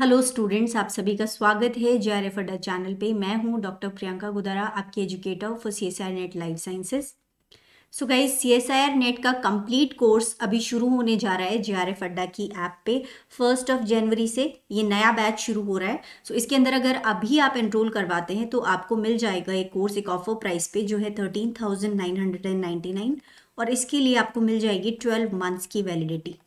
Hello students आप सभी का स्वागत है J R F Adda channel पे मैं हूं डॉक्टर प्रियंका गुदारा आपकी educator for C S I R NET life sciences so guys C S I R NET का कंप्लीट कोर्स अभी शुरू होने जा रहा है जे आर एफ अड्डा की ऐप पे फर्स्ट ऑफ जनवरी से ये नया बैच शुरू हो रहा है सो so, इसके अंदर अगर अभी आप एनरोल करवाते हैं तो आपको मिल जाएगा एक कोर्स एक ऑफर प्राइस पे जो है thirteen thousand nine hundred and ninety nine और इसके लिए आपको मिल जाएगी ट्वेल्व मंथ्स की वैलिडिटी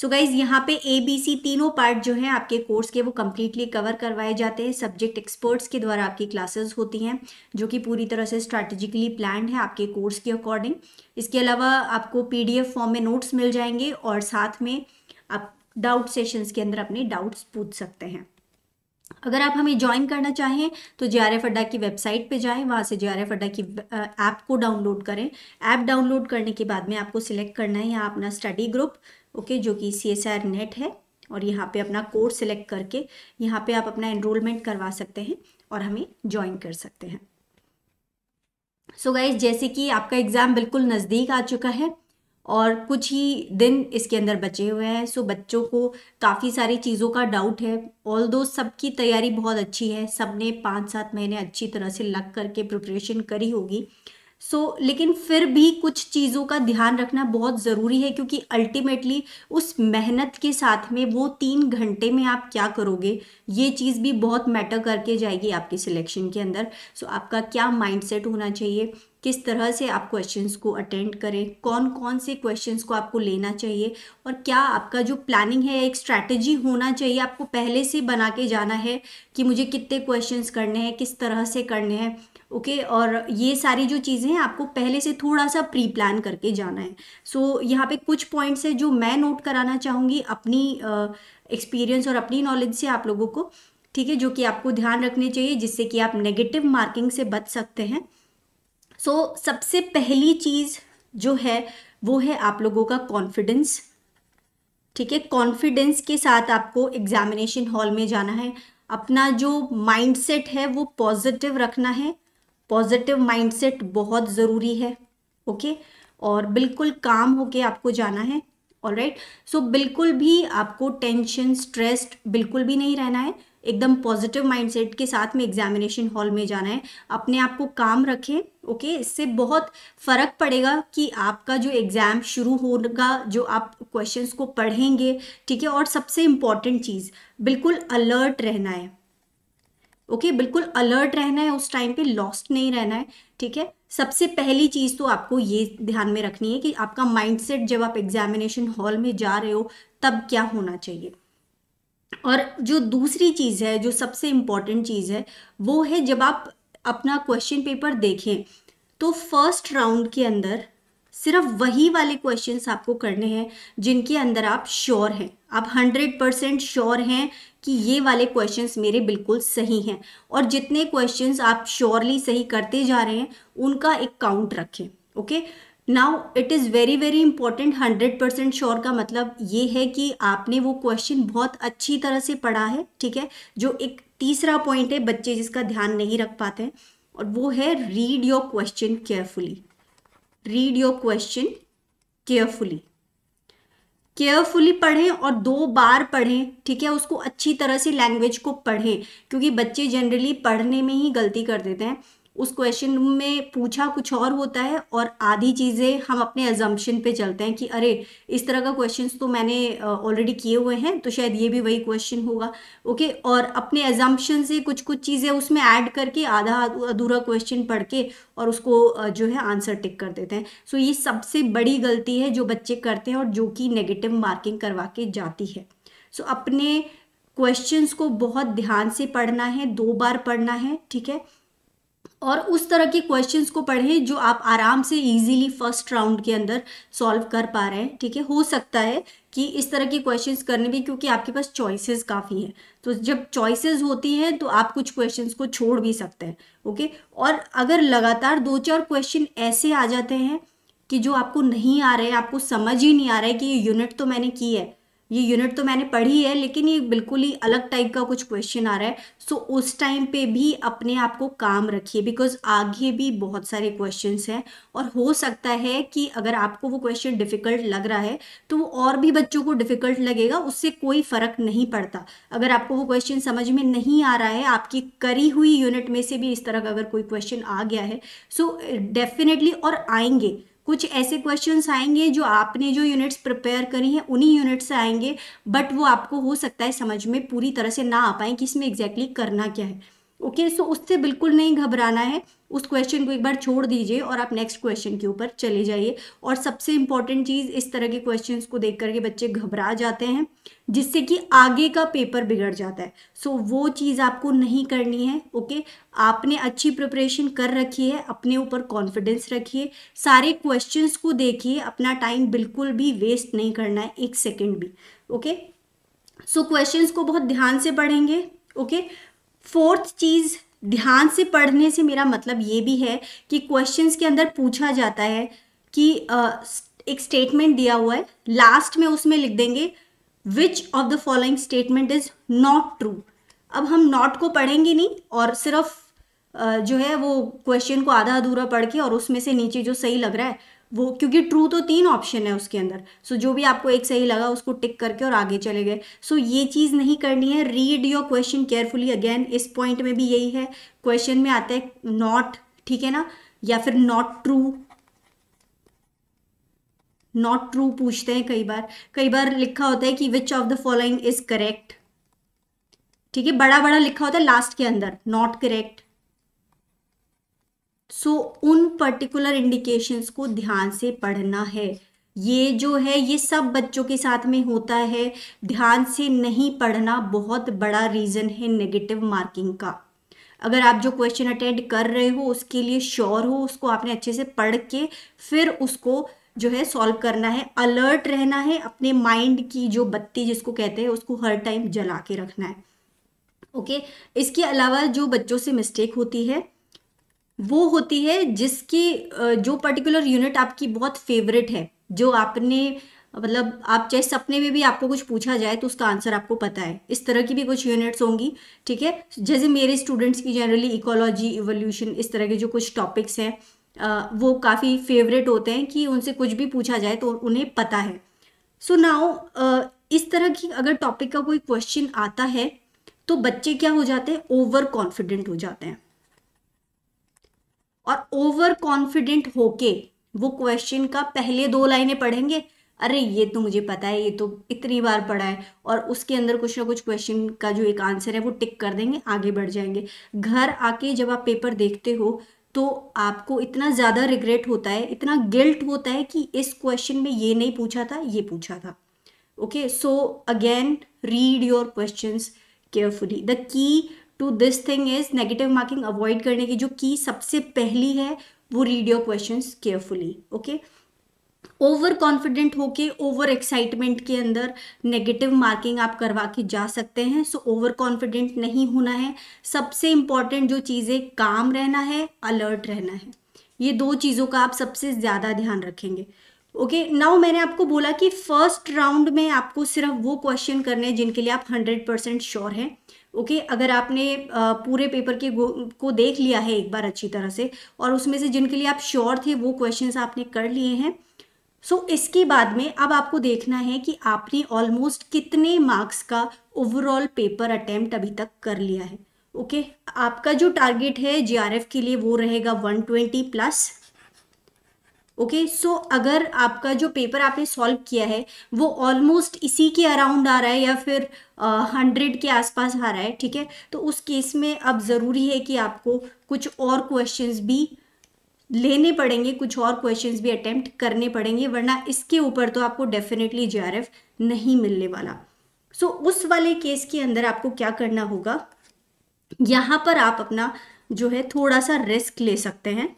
सो गाइज यहाँ पे ए बी सी तीनों पार्ट जो हैं आपके कोर्स के वो कम्प्लीटली कवर करवाए जाते हैं सब्जेक्ट एक्सपर्ट्स के द्वारा आपकी क्लासेस होती हैं जो कि पूरी तरह से स्ट्रैटेजिकली प्लान है आपके कोर्स के अकॉर्डिंग इसके अलावा आपको पीडीएफ फॉर्म में नोट्स मिल जाएंगे और साथ में आप डाउट सेशंस के अंदर अपने डाउट्स पूछ सकते हैं अगर आप हमें ज्वाइन करना चाहें तो जे आर एफ अड्डा की वेबसाइट पे जाएं वहाँ से जे आर एफ अड्डा की ऐप को डाउनलोड करें ऐप डाउनलोड करने के बाद में आपको सिलेक्ट करना है यहाँ अपना स्टडी ग्रुप ओके जो कि सी एस आर नेट है और यहाँ पे अपना कोर्स सेलेक्ट करके यहाँ पे आप अपना एनरोलमेंट करवा सकते हैं और हमें ज्वाइन कर सकते हैं सो so गाइज जैसे कि आपका एग्ज़ाम बिल्कुल नज़दीक आ चुका है और कुछ ही दिन इसके अंदर बचे हुए हैं सो so बच्चों को काफ़ी सारी चीज़ों का डाउट है ऑल दो सबकी तैयारी बहुत अच्छी है सब ने पाँच सात महीने अच्छी तरह से लग करके प्रिपरेशन करी होगी सो so, लेकिन फिर भी कुछ चीज़ों का ध्यान रखना बहुत ज़रूरी है क्योंकि अल्टीमेटली उस मेहनत के साथ में वो तीन घंटे में आप क्या करोगे ये चीज़ भी बहुत मैटर करके जाएगी आपके सिलेक्शन के अंदर सो so, आपका क्या माइंडसेट होना चाहिए किस तरह से आप क्वेश्चंस को अटेंड करें कौन कौन से क्वेश्चंस को आपको लेना चाहिए और क्या आपका जो प्लानिंग है एक स्ट्रैटेजी होना चाहिए आपको पहले से बना के जाना है कि मुझे कितने क्वेश्चंस करने हैं किस तरह से करने हैं ओके और ये सारी जो चीज़ें हैं आपको पहले से थोड़ा सा प्री प्लान करके जाना है सो so, यहाँ पे कुछ पॉइंट्स है जो मैं नोट कराना चाहूँगी अपनी एक्सपीरियंस uh, और अपनी नॉलेज से आप लोगों को ठीक है जो कि आपको ध्यान रखने चाहिए जिससे कि आप नेगेटिव मार्किंग से बच सकते हैं सो so, सबसे पहली चीज़ जो है वो है आप लोगों का कॉन्फिडेंस ठीक है कॉन्फिडेंस के साथ आपको एग्जामिनेशन हॉल में जाना है अपना जो माइंडसेट है वो पॉजिटिव रखना है पॉजिटिव माइंडसेट बहुत ज़रूरी है ओके और बिल्कुल काम होके आपको जाना है ऑल राइट सो बिल्कुल भी आपको टेंशन स्ट्रेस्ड बिल्कुल भी नहीं रहना है एकदम पॉजिटिव माइंडसेट के साथ में एग्जामिनेशन हॉल में जाना है अपने आप को काम रखें ओके okay? इससे बहुत फ़र्क पड़ेगा कि आपका जो एग्ज़ाम शुरू होगा जो आप क्वेश्चंस को पढ़ेंगे ठीक है और सबसे इम्पॉर्टेंट चीज़ बिल्कुल अलर्ट रहना है ओके okay, बिल्कुल अलर्ट रहना है उस टाइम पे लॉस्ट नहीं रहना है ठीक है सबसे पहली चीज़ तो आपको ये ध्यान में रखनी है कि आपका माइंडसेट जब आप एग्जामिनेशन हॉल में जा रहे हो तब क्या होना चाहिए और जो दूसरी चीज़ है जो सबसे इम्पॉर्टेंट चीज़ है वो है जब आप अपना क्वेश्चन पेपर देखें तो फर्स्ट राउंड के अंदर सिर्फ वही वाले क्वेश्चंस आपको करने हैं जिनके अंदर आप श्योर हैं आप हंड्रेड परसेंट श्योर हैं कि ये वाले क्वेश्चंस मेरे बिल्कुल सही हैं और जितने क्वेश्चंस आप श्योरली सही करते जा रहे हैं उनका एक काउंट रखें okay now it is very very important hundred percent sure का मतलब ये है कि आपने वो क्वेश्चन बहुत अच्छी तरह से पढ़ा है ठीक है जो एक तीसरा पॉइंट है बच्चे जिसका ध्यान नहीं रख पाते हैं और वो है read your question carefully read your question carefully carefully पढ़ें और दो बार पढ़ें ठीक है उसको अच्छी तरह से लैंग्वेज को पढ़ें क्योंकि बच्चे जनरली पढ़ने में ही गलती कर देते हैं उस क्वेश्चन में पूछा कुछ और होता है और आधी चीज़ें हम अपने एजम्पन पे चलते हैं कि अरे इस तरह का क्वेश्चंस तो मैंने ऑलरेडी किए हुए हैं तो शायद ये भी वही क्वेश्चन होगा ओके और अपने एजम्पन से कुछ कुछ चीज़ें उसमें ऐड करके आधा अधूरा क्वेश्चन पढ़ के और उसको जो है आंसर टिक कर देते हैं सो ये सबसे बड़ी गलती है जो बच्चे करते हैं और जो कि नेगेटिव मार्किंग करवा के जाती है सो अपने क्वेश्चंस को बहुत ध्यान से पढ़ना है दो बार पढ़ना है ठीक है और उस तरह के क्वेश्चंस को पढ़ें जो आप आराम से इजीली फर्स्ट राउंड के अंदर सॉल्व कर पा रहे हैं ठीक है हो सकता है कि इस तरह के क्वेश्चंस करने भी क्योंकि आपके पास चॉइसेस काफ़ी हैं तो जब चॉइसेस होती हैं तो आप कुछ क्वेश्चंस को छोड़ भी सकते हैं ओके और अगर लगातार दो चार क्वेश्चन ऐसे आ जाते हैं कि जो आपको नहीं आ रहे आपको समझ ही नहीं आ रहा है कि ये यूनिट तो मैंने की है ये यूनिट तो मैंने पढ़ी है लेकिन ये बिल्कुल ही अलग टाइप का कुछ क्वेश्चन आ रहा है सो so, उस टाइम पे भी अपने आप को काम रखिए बिकॉज आगे भी बहुत सारे क्वेश्चंस हैं और हो सकता है कि अगर आपको वो क्वेश्चन डिफ़िकल्ट लग रहा है तो वो और भी बच्चों को डिफ़िकल्ट लगेगा उससे कोई फ़र्क नहीं पड़ता अगर आपको वो क्वेश्चन समझ में नहीं आ रहा है आपकी करी हुई यूनिट में से भी इस तरह का अगर कोई क्वेश्चन आ गया है सो so, डेफिनेटली और आएंगे कुछ ऐसे क्वेश्चंस आएंगे जो आपने जो यूनिट्स प्रिपेयर करी हैं उन्हीं यूनिट्स से आएंगे बट वो आपको हो सकता है समझ में पूरी तरह से ना आ पाए कि इसमें एग्जैक्टली exactly करना क्या है ओके सो उससे बिल्कुल नहीं घबराना है उस क्वेश्चन को एक बार छोड़ दीजिए और आप नेक्स्ट क्वेश्चन के ऊपर चले जाइए और सबसे इंपॉर्टेंट चीज़ इस तरह के क्वेश्चन को देख करके बच्चे घबरा जाते हैं जिससे कि आगे का पेपर बिगड़ जाता है सो so, वो चीज़ आपको नहीं करनी है ओके okay? आपने अच्छी प्रिपरेशन कर रखी है अपने ऊपर कॉन्फिडेंस रखिए सारे क्वेश्चन को देखिए अपना टाइम बिल्कुल भी वेस्ट नहीं करना है एक सेकेंड भी ओके सो क्वेश्चन को बहुत ध्यान से पढ़ेंगे ओके okay? फोर्थ चीज़ ध्यान से पढ़ने से मेरा मतलब ये भी है कि क्वेश्चंस के अंदर पूछा जाता है कि uh, एक स्टेटमेंट दिया हुआ है लास्ट में उसमें लिख देंगे which of the following statement is not true अब हम नॉट को पढ़ेंगे नहीं और सिर्फ जो है वो क्वेश्चन को आधा अधूरा पढ़ के और उसमें से नीचे जो सही लग रहा है वो क्योंकि ट्रू तो तीन ऑप्शन है उसके अंदर सो so, जो भी आपको एक सही लगा उसको टिक करके और आगे चले गए सो so, ये चीज़ नहीं करनी है read your question carefully again इस पॉइंट में भी यही है क्वेश्चन में आता है नॉट ठीक है ना या फिर नॉट ट्रू नॉट ट्रू पूछते हैं कई बार कई बार लिखा होता है कि which of the following is correct ठीक है बड़ा बड़ा लिखा होता है लास्ट के अंदर नॉट करेक्ट सो so, उन पर्टिकुलर इंडिकेशंस को ध्यान से पढ़ना है ये जो है ये सब बच्चों के साथ में होता है ध्यान से नहीं पढ़ना बहुत बड़ा रीज़न है नेगेटिव मार्किंग का अगर आप जो क्वेश्चन अटेंड कर रहे हो उसके लिए श्योर हो उसको आपने अच्छे से पढ़ के फिर उसको जो है सॉल्व करना है अलर्ट रहना है अपने माइंड की जो बत्ती जिसको कहते हैं उसको हर टाइम जला के रखना है ओके okay? इसके अलावा जो बच्चों से मिस्टेक होती है वो होती है जिसकी जो पर्टिकुलर यूनिट आपकी बहुत फेवरेट है जो आपने मतलब आप चाहे सपने में भी आपको कुछ पूछा जाए तो उसका आंसर आपको पता है इस तरह की भी कुछ यूनिट्स होंगी ठीक है जैसे मेरे स्टूडेंट्स की जनरली इकोलॉजी इवोल्यूशन इस तरह के जो कुछ टॉपिक्स हैं वो काफ़ी फेवरेट होते हैं कि उनसे कुछ भी पूछा जाए तो उन्हें पता है सो so नाओ इस तरह की अगर टॉपिक का कोई क्वेश्चन आता है तो बच्चे क्या हो जाते हैं ओवर कॉन्फिडेंट हो जाते हैं और ओवर कॉन्फिडेंट होके वो क्वेश्चन का पहले दो लाइनें पढ़ेंगे अरे ये तो मुझे पता है ये तो इतनी बार पढ़ा है और उसके अंदर कुछ ना कुछ क्वेश्चन का जो एक आंसर है वो टिक कर देंगे आगे बढ़ जाएंगे घर आके जब आप पेपर देखते हो तो आपको इतना ज़्यादा रिग्रेट होता है इतना गिल्ट होता है कि इस क्वेश्चन में ये नहीं पूछा था ये पूछा था okay so again read your question carefully the key to this thing is negative marking avoid करने की जो की सबसे पहली है वो read your question carefully okay overconfident होके ओवर एक्साइटमेंट के अंदर नेगेटिव मार्किंग आप करवा के जा सकते हैं सो ओवर कॉन्फिडेंट नहीं होना है सबसे इंपॉर्टेंट जो चीज़ है काम रहना है अलर्ट रहना है ये दो चीज़ों का आप सबसे ज़्यादा ध्यान रखेंगे ओके okay, नाउ मैंने आपको बोला कि फर्स्ट राउंड में आपको सिर्फ वो क्वेश्चन करने हैं जिनके लिए आप हंड्रेड परसेंट श्योर हैं ओके अगर आपने पूरे पेपर के को देख लिया है एक बार अच्छी तरह से और उसमें से जिनके लिए आप श्योर थे वो क्वेश्चन आपने कर लिए हैं सो so, इसके बाद में अब आपको देखना है कि आपने ऑलमोस्ट कितने मार्क्स का ओवरऑल पेपर अटेम्प्ट अभी तक कर लिया है ओके okay? आपका जो टारगेट है जीआरएफ के लिए वो रहेगा 120 plus okay okay, so so अगर आपका जो पेपर आपने सॉल्व किया है वो ऑलमोस्ट इसी के अराउंड आ रहा है या फिर हंड्रेड के आसपास आ रहा है ठीक है तो उस केस में अब ज़रूरी है कि आपको कुछ और क्वेश्चंस भी लेने पड़ेंगे कुछ और क्वेश्चंस भी अटेम्प्ट करने पड़ेंगे वरना इसके ऊपर तो आपको डेफिनेटली जे नहीं मिलने वाला सो so, उस वाले केस के अंदर आपको क्या करना होगा यहाँ पर आप अपना जो है थोड़ा सा रिस्क ले सकते हैं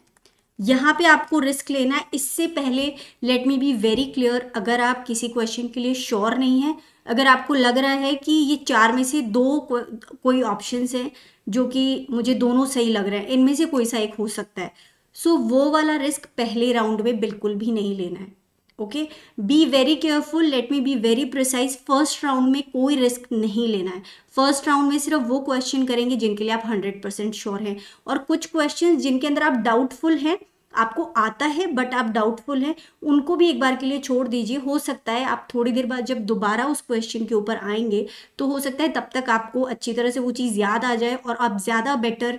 यहाँ पे आपको रिस्क लेना है इससे पहले let me be very clear अगर आप किसी क्वेश्चन के लिए श्योर नहीं है अगर आपको लग रहा है कि ये चार में से दो को, कोई ऑप्शंस हैं जो कि मुझे दोनों सही लग रहे हैं इनमें से कोई सा एक हो सकता है सो so, वो वाला रिस्क पहले राउंड में बिल्कुल भी नहीं लेना है okay be very careful let me be very precise first round में कोई रिस्क नहीं लेना है फर्स्ट राउंड में सिर्फ वो क्वेश्चन करेंगे जिनके लिए आप हंड्रेड परसेंट श्योर हैं और कुछ क्वेश्चन जिनके अंदर आप डाउटफुल हैं आपको आता है बट आप डाउटफुल हैं उनको भी एक बार के लिए छोड़ दीजिए हो सकता है आप थोड़ी देर बाद जब दोबारा उस क्वेश्चन के ऊपर आएंगे तो हो सकता है तब तक आपको अच्छी तरह से वो चीज़ याद आ जाए और आप ज़्यादा बेटर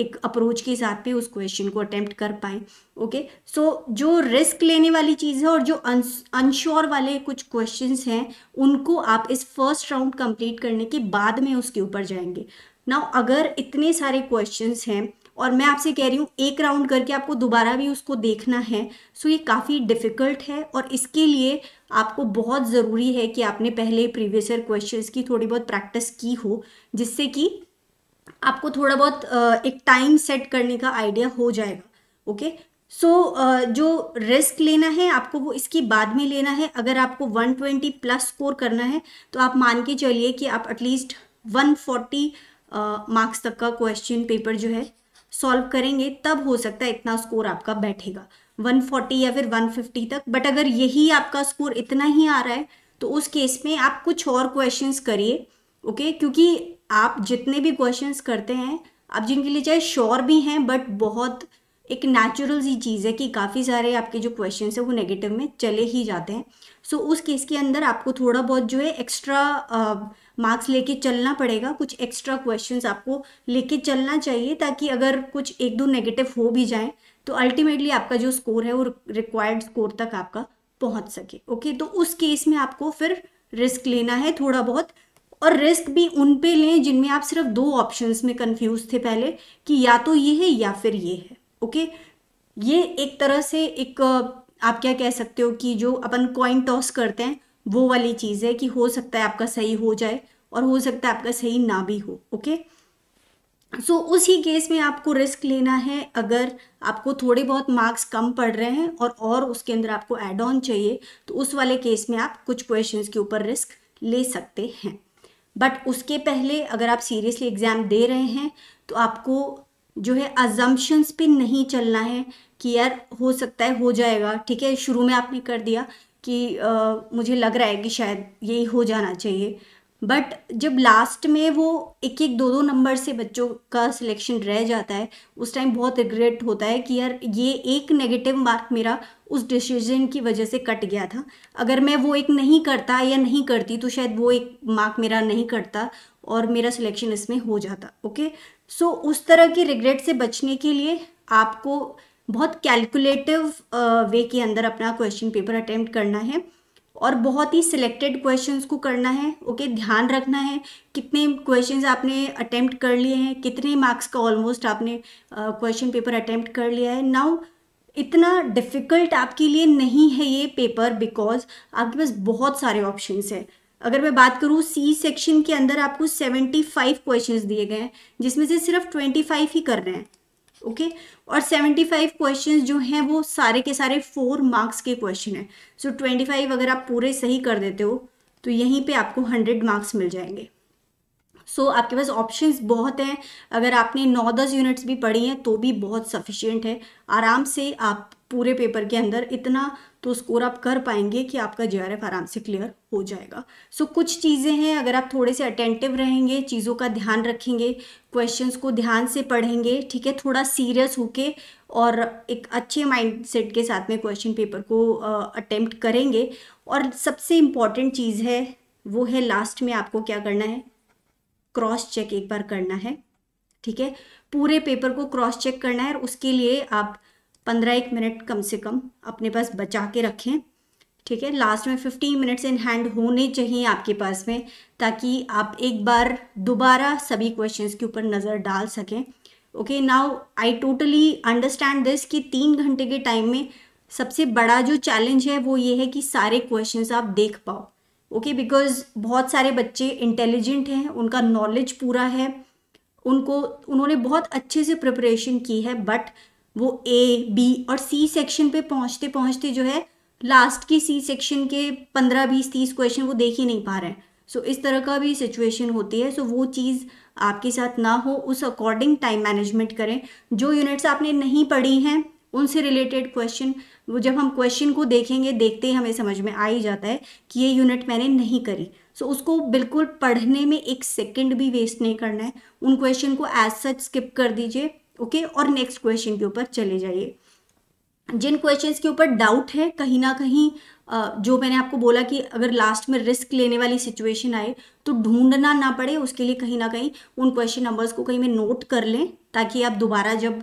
एक अप्रोच के साथ पे उस क्वेश्चन को अटैम्प्ट कर पाएँ ओके सो जो रिस्क लेने वाली चीज़ है और जो अनश्योर वाले कुछ क्वेश्चन हैं उनको आप इस फर्स्ट राउंड कंप्लीट करने के बाद में उसके ऊपर जाएंगे नाउ अगर इतने सारे क्वेश्चन हैं और मैं आपसे कह रही हूँ एक राउंड करके आपको दोबारा भी उसको देखना है सो ये काफ़ी डिफ़िकल्ट है और इसके लिए आपको बहुत ज़रूरी है कि आपने पहले प्रीवियस ईयर क्वेश्चंस की थोड़ी बहुत प्रैक्टिस की हो जिससे कि आपको थोड़ा बहुत एक टाइम सेट करने का आइडिया हो जाएगा ओके सो so, जो रिस्क लेना है आपको वो इसकी बाद में लेना है अगर आपको 120 प्लस स्कोर करना है तो आप मान के चलिए कि आप एटलीस्ट 140 मार्क्स तक का क्वेश्चन पेपर जो है सॉल्व करेंगे तब हो सकता है इतना स्कोर आपका बैठेगा 140 या फिर 150 तक बट अगर यही आपका स्कोर इतना ही आ रहा है तो उस केस में आप कुछ और क्वेश्चंस करिए ओके क्योंकि आप जितने भी क्वेश्चंस करते हैं आप जिनके लिए चाहे श्योर भी हैं बट बहुत एक नेचुरल सी चीज़ है कि काफ़ी सारे आपके जो क्वेश्चन है वो नेगेटिव में चले ही जाते हैं सो so, उस केस के अंदर आपको थोड़ा बहुत जो है एक्स्ट्रा मार्क्स लेके चलना पड़ेगा कुछ एक्स्ट्रा क्वेश्चंस आपको लेके चलना चाहिए ताकि अगर कुछ एक दो नेगेटिव हो भी जाए तो अल्टीमेटली आपका जो स्कोर है वो रिक्वायर्ड स्कोर तक आपका पहुंच सके ओके तो उस केस में आपको फिर रिस्क लेना है थोड़ा बहुत और रिस्क भी उन पे लें जिनमें आप सिर्फ दो ऑप्शंस में कंफ्यूज थे पहले कि या तो ये है या फिर ये है ओके ये एक तरह से एक आप क्या कह सकते हो कि जो अपन कॉइन टॉस करते हैं वो वाली चीज़ है कि हो सकता है आपका सही हो जाए और हो सकता है आपका सही ना भी हो ओके सो so, उसी केस में आपको रिस्क लेना है अगर आपको थोड़े बहुत मार्क्स कम पड़ रहे हैं और और उसके अंदर आपको एड ऑन चाहिए तो उस वाले केस में आप कुछ क्वेश्चन के ऊपर रिस्क ले सकते हैं बट उसके पहले अगर आप सीरियसली एग्ज़ाम दे रहे हैं तो आपको जो है अजम्पन्स पे नहीं चलना है कि यार हो सकता है हो जाएगा ठीक है शुरू में आपने कर दिया कि आ, मुझे लग रहा है कि शायद यही हो जाना चाहिए बट जब लास्ट में वो एक एक दो दो नंबर से बच्चों का सिलेक्शन रह जाता है उस टाइम बहुत रिग्रेट होता है कि यार ये एक नेगेटिव मार्क मेरा उस डिसीजन की वजह से कट गया था अगर मैं वो एक नहीं करता या नहीं करती तो शायद वो एक मार्क मेरा नहीं कटता और मेरा सिलेक्शन इसमें हो जाता ओके सो so, उस तरह के रिग्रेट से बचने के लिए आपको बहुत कैलकुलेटिव वे uh, के अंदर अपना क्वेश्चन पेपर अटेम्प्ट करना है और बहुत ही सिलेक्टेड क्वेश्चंस को करना है ओके okay, ध्यान रखना है कितने क्वेश्चंस आपने अटेम्प्ट कर लिए हैं कितने मार्क्स का ऑलमोस्ट आपने क्वेश्चन पेपर अटेम्प्ट कर लिया है नाउ इतना डिफ़िकल्ट आपके लिए नहीं है ये पेपर बिकॉज आपके पास बहुत सारे ऑप्शंस हैं अगर मैं बात करूँ सी सेक्शन के अंदर आपको सेवेंटी फाइव दिए गए हैं जिसमें से सिर्फ ट्वेंटी ही कर रहे हैं ओके और 75 क्वेश्चंस जो हैं वो सारे के सारे फोर मार्क्स के क्वेश्चन हैं सो so, 25 अगर आप पूरे सही कर देते हो तो यहीं पे आपको 100 मार्क्स मिल जाएंगे सो so, आपके पास ऑप्शंस बहुत हैं अगर आपने नौ दस यूनिट्स भी पढ़ी हैं तो भी बहुत सफिशियंट है आराम से आप पूरे पेपर के अंदर इतना तो स्कोर आप कर पाएंगे कि आपका जे आराम से क्लियर हो जाएगा सो so, कुछ चीज़ें हैं अगर आप थोड़े से अटेंटिव रहेंगे चीज़ों का ध्यान रखेंगे क्वेश्चंस को ध्यान से पढ़ेंगे ठीक है थोड़ा सीरियस होके और एक अच्छे माइंडसेट के साथ में क्वेश्चन पेपर को अटेम्प्ट करेंगे और सबसे इम्पॉर्टेंट चीज़ है वो है लास्ट में आपको क्या करना है क्रॉस चेक एक बार करना है ठीक है पूरे पेपर को क्रॉस चेक करना है और उसके लिए आप पंद्रह एक मिनट कम से कम अपने पास बचा के रखें ठीक है लास्ट में फिफ्टीन मिनट्स इन हैंड होने चाहिए आपके पास में ताकि आप एक बार दोबारा सभी क्वेश्चंस के ऊपर नज़र डाल सकें okay now I totally understand this कि तीन घंटे के टाइम में सबसे बड़ा जो चैलेंज है वो ये है कि सारे क्वेश्चंस आप देख पाओ ओके okay, बिकॉज बहुत सारे बच्चे इंटेलिजेंट हैं उनका नॉलेज पूरा है उनको उन्होंने बहुत अच्छे से प्रिपरेशन की है बट वो ए बी और सी सेक्शन पे पहुँचते पहुँचते जो है लास्ट की सी सेक्शन के पंद्रह बीस तीस क्वेश्चन वो देख ही नहीं पा रहे हैं सो so, इस तरह का भी सिचुएशन होती है सो so, वो चीज़ आपके साथ ना हो उस अकॉर्डिंग टाइम मैनेजमेंट करें जो यूनिट्स आपने नहीं पढ़ी हैं उनसे रिलेटेड क्वेश्चन वो जब हम क्वेश्चन को देखेंगे देखते ही हमें समझ में आ ही जाता है कि ये यूनिट मैंने नहीं करी सो so, उसको बिल्कुल पढ़ने में एक सेकंड भी वेस्ट नहीं करना है उन क्वेश्चन को एज सच स्किप कर दीजिए ओके okay? और नेक्स्ट क्वेश्चन के ऊपर चले जाइए जिन क्वेश्चंस के ऊपर डाउट है कहीं ना कहीं जो मैंने आपको बोला कि अगर लास्ट में रिस्क लेने वाली सिचुएशन आए तो ढूंढना ना पड़े उसके लिए कहीं ना कहीं उन क्वेश्चन नंबर्स को कहीं में नोट कर लें ताकि आप दोबारा जब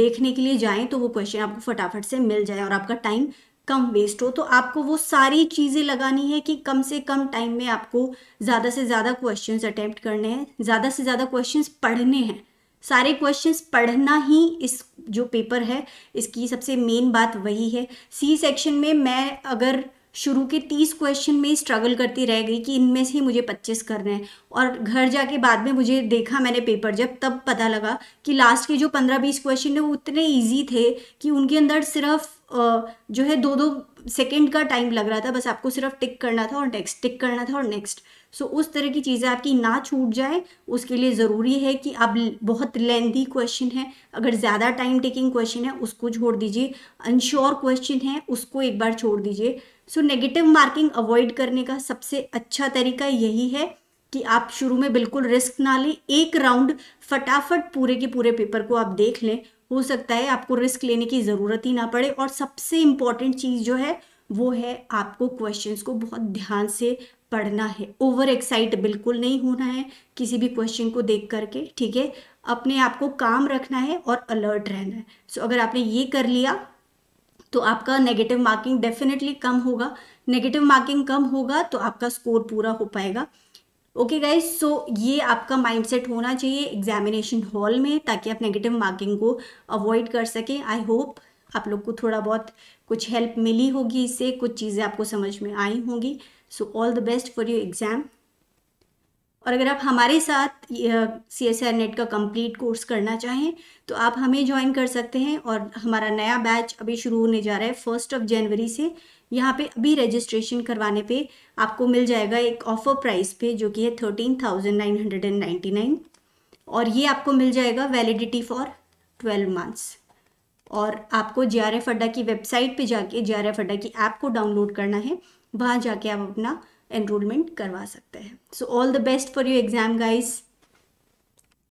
देखने के लिए जाएं तो वो क्वेश्चन आपको फटाफट से मिल जाए और आपका टाइम कम वेस्ट हो तो आपको वो सारी चीज़ें लगानी है कि कम से कम टाइम में आपको ज़्यादा से ज़्यादा क्वेश्चन अटैम्प्ट करने हैं ज़्यादा से ज़्यादा क्वेश्चन पढ़ने हैं सारे क्वेश्चंस पढ़ना ही इस जो पेपर है इसकी सबसे मेन बात वही है सी सेक्शन में मैं अगर शुरू के तीस क्वेश्चन में स्ट्रगल करती रह गई कि इनमें से ही मुझे पच्चीस करने हैं और घर जाके बाद में मुझे देखा मैंने पेपर जब तब पता लगा कि लास्ट के जो पंद्रह बीस क्वेश्चन है वो उतने ईजी थे कि उनके अंदर सिर्फ जो है दो दो सेकेंड का टाइम लग रहा था बस आपको सिर्फ टिक करना था और नेक्स्ट टिक करना था और नेक्स्ट सो so, उस तरह की चीज़ें आपकी ना छूट जाए उसके लिए ज़रूरी है कि आप बहुत लेंदी क्वेश्चन है अगर ज़्यादा टाइम टेकिंग क्वेश्चन है उसको छोड़ दीजिए अनश्योर क्वेश्चन है उसको एक बार छोड़ दीजिए सो नेगेटिव मार्किंग अवॉइड करने का सबसे अच्छा तरीका यही है कि आप शुरू में बिल्कुल रिस्क ना लें एक राउंड फटाफट पूरे के पूरे पेपर को आप देख लें हो सकता है आपको रिस्क लेने की ज़रूरत ही ना पड़े और सबसे इम्पॉर्टेंट चीज़ जो है वो है आपको क्वेश्चंस को बहुत ध्यान से पढ़ना है ओवर एक्साइट बिल्कुल नहीं होना है किसी भी क्वेश्चन को देख करके ठीक है अपने आप को काम रखना है और अलर्ट रहना है सो so, अगर आपने ये कर लिया तो आपका नेगेटिव मार्किंग डेफिनेटली कम होगा नेगेटिव मार्किंग कम होगा तो आपका स्कोर पूरा हो पाएगा ओके गाइज सो ये आपका माइंडसेट होना चाहिए एग्जामिनेशन हॉल में ताकि आप नेगेटिव मार्किंग को अवॉइड कर सकें आई होप आप लोग को थोड़ा बहुत कुछ हेल्प मिली होगी इससे कुछ चीज़ें आपको समझ में आई होंगी so all the best for your exam और अगर आप हमारे साथ सी एस आर नेट का कंप्लीट कोर्स करना चाहें तो आप हमें ज्वाइन कर सकते हैं और हमारा नया बैच अभी शुरू होने जा रहा है फर्स्ट ऑफ जनवरी से यहाँ पे अभी रजिस्ट्रेशन करवाने पे आपको मिल जाएगा एक ऑफर प्राइस पे जो कि है thirteen thousand nine hundred and ninety nine और ये आपको मिल जाएगा वैलिडिटी फॉर ट्वेल्व मंथ्स और आपको जे आर एफ अड्डा की वेबसाइट पे जाके जे आर एफ अड्डा की ऐप को डाउनलोड करना है वहाँ जाके आप अपना एनरोलमेंट करवा सकते हैं so all the best for you exam guys